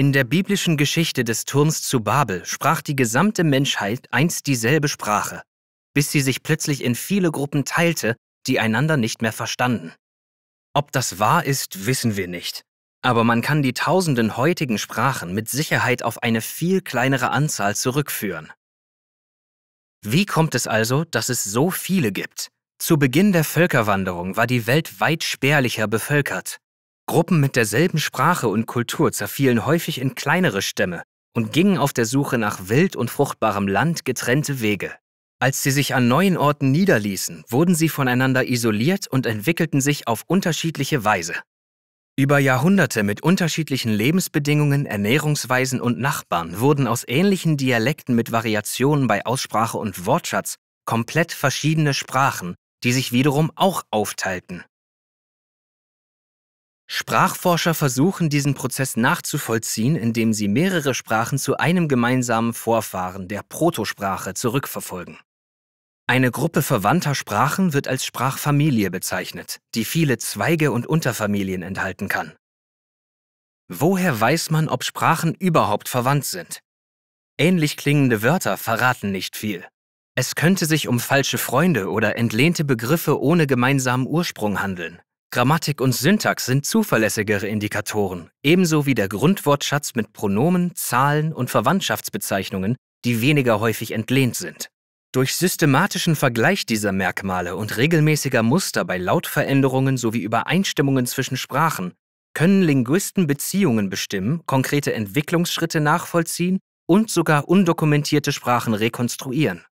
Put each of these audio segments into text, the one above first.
In der biblischen Geschichte des Turms zu Babel sprach die gesamte Menschheit einst dieselbe Sprache, bis sie sich plötzlich in viele Gruppen teilte, die einander nicht mehr verstanden. Ob das wahr ist, wissen wir nicht. Aber man kann die tausenden heutigen Sprachen mit Sicherheit auf eine viel kleinere Anzahl zurückführen. Wie kommt es also, dass es so viele gibt? Zu Beginn der Völkerwanderung war die Welt weit spärlicher bevölkert. Gruppen mit derselben Sprache und Kultur zerfielen häufig in kleinere Stämme und gingen auf der Suche nach wild und fruchtbarem Land getrennte Wege. Als sie sich an neuen Orten niederließen, wurden sie voneinander isoliert und entwickelten sich auf unterschiedliche Weise. Über Jahrhunderte mit unterschiedlichen Lebensbedingungen, Ernährungsweisen und Nachbarn wurden aus ähnlichen Dialekten mit Variationen bei Aussprache und Wortschatz komplett verschiedene Sprachen, die sich wiederum auch aufteilten. Sprachforscher versuchen, diesen Prozess nachzuvollziehen, indem sie mehrere Sprachen zu einem gemeinsamen Vorfahren, der Protosprache, zurückverfolgen. Eine Gruppe verwandter Sprachen wird als Sprachfamilie bezeichnet, die viele Zweige und Unterfamilien enthalten kann. Woher weiß man, ob Sprachen überhaupt verwandt sind? Ähnlich klingende Wörter verraten nicht viel. Es könnte sich um falsche Freunde oder entlehnte Begriffe ohne gemeinsamen Ursprung handeln, Grammatik und Syntax sind zuverlässigere Indikatoren, ebenso wie der Grundwortschatz mit Pronomen, Zahlen und Verwandtschaftsbezeichnungen, die weniger häufig entlehnt sind. Durch systematischen Vergleich dieser Merkmale und regelmäßiger Muster bei Lautveränderungen sowie Übereinstimmungen zwischen Sprachen können Linguisten Beziehungen bestimmen, konkrete Entwicklungsschritte nachvollziehen und sogar undokumentierte Sprachen rekonstruieren.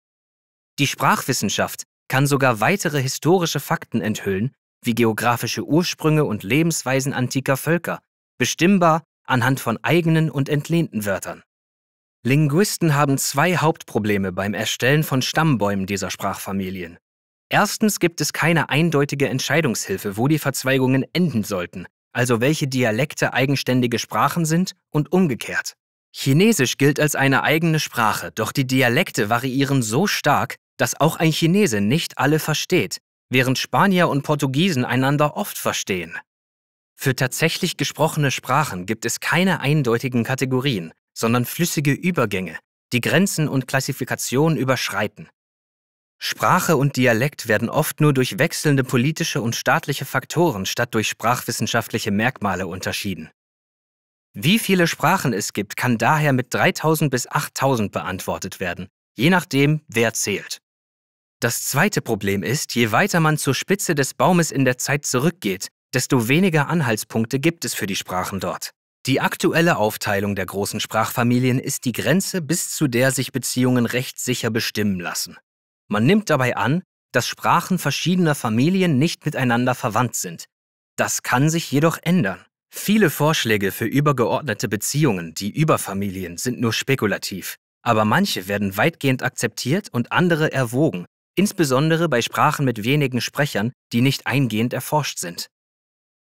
Die Sprachwissenschaft kann sogar weitere historische Fakten enthüllen, wie geografische Ursprünge und Lebensweisen antiker Völker, bestimmbar anhand von eigenen und entlehnten Wörtern. Linguisten haben zwei Hauptprobleme beim Erstellen von Stammbäumen dieser Sprachfamilien. Erstens gibt es keine eindeutige Entscheidungshilfe, wo die Verzweigungen enden sollten, also welche Dialekte eigenständige Sprachen sind und umgekehrt. Chinesisch gilt als eine eigene Sprache, doch die Dialekte variieren so stark, dass auch ein Chinese nicht alle versteht, während Spanier und Portugiesen einander oft verstehen. Für tatsächlich gesprochene Sprachen gibt es keine eindeutigen Kategorien, sondern flüssige Übergänge, die Grenzen und Klassifikationen überschreiten. Sprache und Dialekt werden oft nur durch wechselnde politische und staatliche Faktoren statt durch sprachwissenschaftliche Merkmale unterschieden. Wie viele Sprachen es gibt, kann daher mit 3000 bis 8000 beantwortet werden, je nachdem, wer zählt. Das zweite Problem ist, je weiter man zur Spitze des Baumes in der Zeit zurückgeht, desto weniger Anhaltspunkte gibt es für die Sprachen dort. Die aktuelle Aufteilung der großen Sprachfamilien ist die Grenze, bis zu der sich Beziehungen recht sicher bestimmen lassen. Man nimmt dabei an, dass Sprachen verschiedener Familien nicht miteinander verwandt sind. Das kann sich jedoch ändern. Viele Vorschläge für übergeordnete Beziehungen, die Überfamilien, sind nur spekulativ, aber manche werden weitgehend akzeptiert und andere erwogen, insbesondere bei Sprachen mit wenigen Sprechern, die nicht eingehend erforscht sind.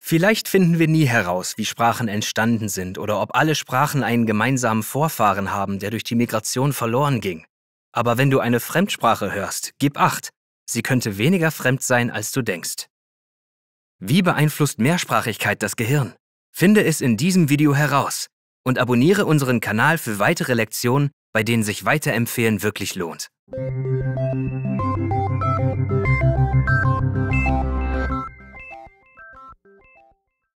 Vielleicht finden wir nie heraus, wie Sprachen entstanden sind oder ob alle Sprachen einen gemeinsamen Vorfahren haben, der durch die Migration verloren ging. Aber wenn du eine Fremdsprache hörst, gib acht, sie könnte weniger fremd sein, als du denkst. Wie beeinflusst Mehrsprachigkeit das Gehirn? Finde es in diesem Video heraus und abonniere unseren Kanal für weitere Lektionen, bei denen sich Weiterempfehlen wirklich lohnt.